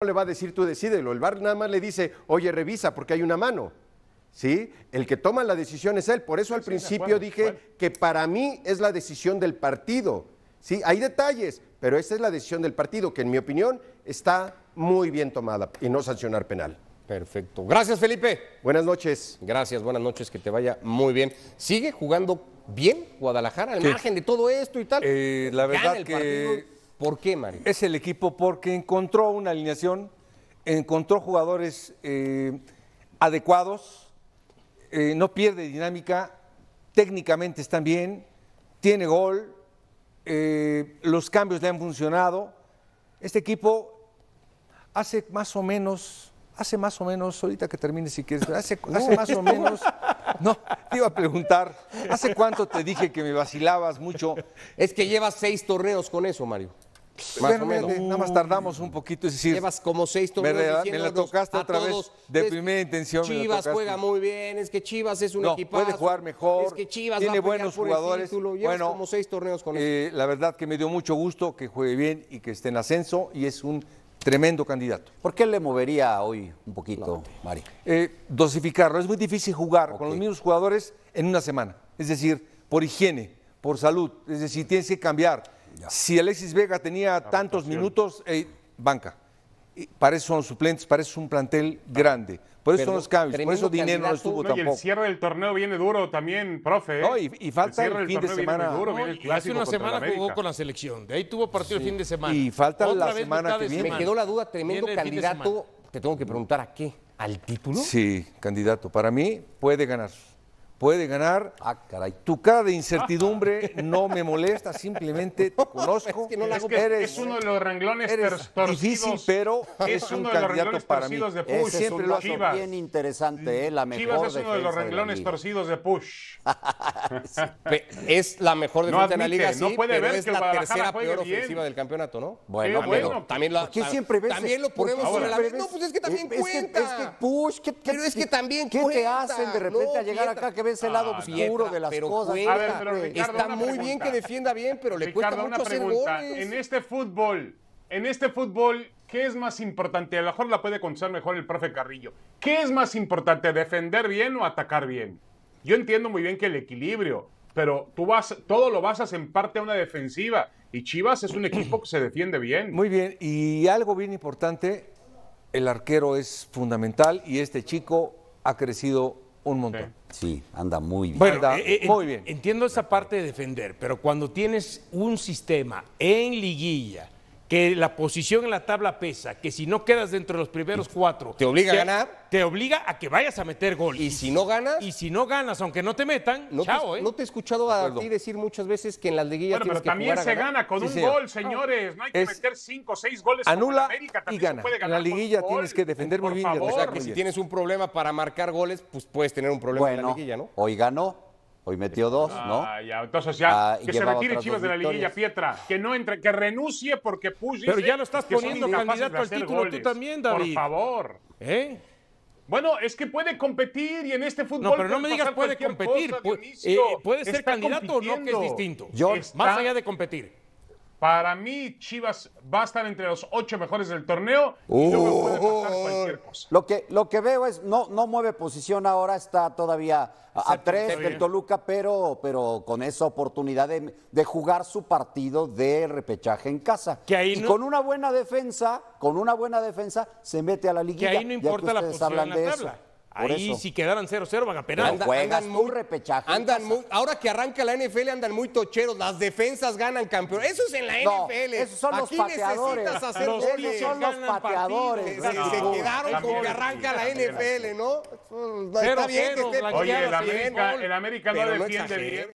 no le va a decir tú decídelo, el bar nada más le dice, oye, revisa porque hay una mano. ¿Sí? El que toma la decisión es él. Por eso al principio dije que para mí es la decisión del partido. ¿Sí? Hay detalles, pero esa es la decisión del partido, que en mi opinión está muy bien tomada y no sancionar penal. Perfecto. Gracias, Felipe. Buenas noches. Gracias, buenas noches, que te vaya muy bien. Sigue jugando bien Guadalajara, al margen de todo esto y tal. Eh, la verdad que ¿Por qué, Mario? Es el equipo porque encontró una alineación, encontró jugadores eh, adecuados, eh, no pierde dinámica, técnicamente están bien, tiene gol, eh, los cambios le han funcionado. Este equipo hace más o menos, hace más o menos, ahorita que termine si quieres, hace, más o menos, no, te iba a preguntar, ¿hace cuánto te dije que me vacilabas mucho? Es que llevas seis torneos con eso, Mario. Más Nada más tardamos un poquito, es decir. Llevas como seis me, me la tocaste otra vez de primera intención. Chivas juega muy bien, es que Chivas es un no, Puede jugar mejor. tiene buenos jugadores. bueno, seis torneos con eh, La verdad que me dio mucho gusto que juegue bien y que esté en ascenso y es un tremendo candidato. ¿Por qué le movería hoy un poquito, Mari? Eh, dosificarlo. Es muy difícil jugar con los mismos jugadores en una semana. Es decir, por higiene, por salud. Es decir, tienes que cambiar si Alexis Vega tenía tantos minutos, banca. Y para eso son suplentes, para un plantel grande. Por eso son los cambios, por eso dinero no estuvo tampoco. Y el cierre del torneo viene duro también, profe. ¿eh? y, falta el, fin de semana. hace una semana jugó con la selección, de ahí tuvo partido el fin de semana. Y falta la semana que viene. Me quedó la duda, tremendo candidato. Te tengo que preguntar a qué, al título. Sí, candidato. Para mí puede ganar puede ganar. Ah, caray. Tu cara de incertidumbre no me molesta, simplemente te conozco. Es, que no es, que eres, es uno de los renglones torcidos. difícil, pero es, es uno de los para mí. De Push. Es siempre lo bien interesante, ¿eh? la mejor Chivas es uno de los renglones torcidos de Push. Es la mejor defensa de la liga, sí, no puede pero ver es la tercera peor ofensiva del campeonato, ¿no? Bueno, bueno también la, siempre ves? También lo ponemos sobre la mesa. ¿eh? No, pues es que también cuenta. Es que Push, pero es que también ¿Qué te hacen de repente a llegar acá ese ah, lado oscuro de las cosas. está muy bien que defienda bien, pero le cuesta mucho En este fútbol, en este fútbol, ¿qué es más importante? A lo mejor la puede contestar mejor el profe Carrillo. ¿Qué es más importante, defender bien o atacar bien? Yo entiendo muy bien que el equilibrio, pero tú vas, todo lo basas en parte a una defensiva. Y Chivas es un equipo que se defiende bien. Muy bien, y algo bien importante, el arquero es fundamental y este chico ha crecido un montón. Sí, anda muy bien. Eh, eh, muy bien. Entiendo esa parte de defender, pero cuando tienes un sistema en liguilla que la posición en la tabla pesa, que si no quedas dentro de los primeros cuatro. ¿Te obliga a ganar? Te obliga a que vayas a meter gol. ¿Y si no ganas? Y si no ganas, aunque no te metan, no chao, te, ¿eh? No te he escuchado a ti decir muchas veces que en las liguillas. Bueno, pero también se gana con un gol, señores. No hay que meter cinco o seis goles. Anula América, y gana. en la liguilla tienes que defender muy bien. O sea, que si tienes un problema para marcar goles, pues puedes tener un problema en la liguilla, ¿no? Hoy ganó. Hoy metió dos, ¿no? Ah, ya. Entonces ya, ah, que se retire Chivas de la liguilla, Pietra. Que no entre, que renuncie porque Pugis... Pero ya lo estás poniendo candidato al título tú también, David. Por favor. ¿Eh? Bueno, es que puede competir y en este fútbol. No, pero no me digas puede competir. Eh, puede ser candidato o no, que es distinto. Más allá de competir. Para mí, Chivas va a estar entre los ocho mejores del torneo y no puede pasar cualquier cosa. Lo que, lo que veo es, no, no mueve posición ahora, está todavía a, tres del Toluca, pero, pero con esa oportunidad de, jugar su partido de repechaje en casa. y con una buena defensa, con una buena defensa, se mete a la liguilla. Que ahí no importa la posición de la Ahí si quedaran 0-0 van a penal. andan muy repechaje. Andan muy, ahora que arranca la NFL andan muy tocheros, las defensas ganan campeón. Eso es en la NFL. Aquí necesitas hacer los goles. son los pateadores. Se, quedaron con que arranca la NFL, ¿no? Está bien Oye, el América, el América no defiende bien.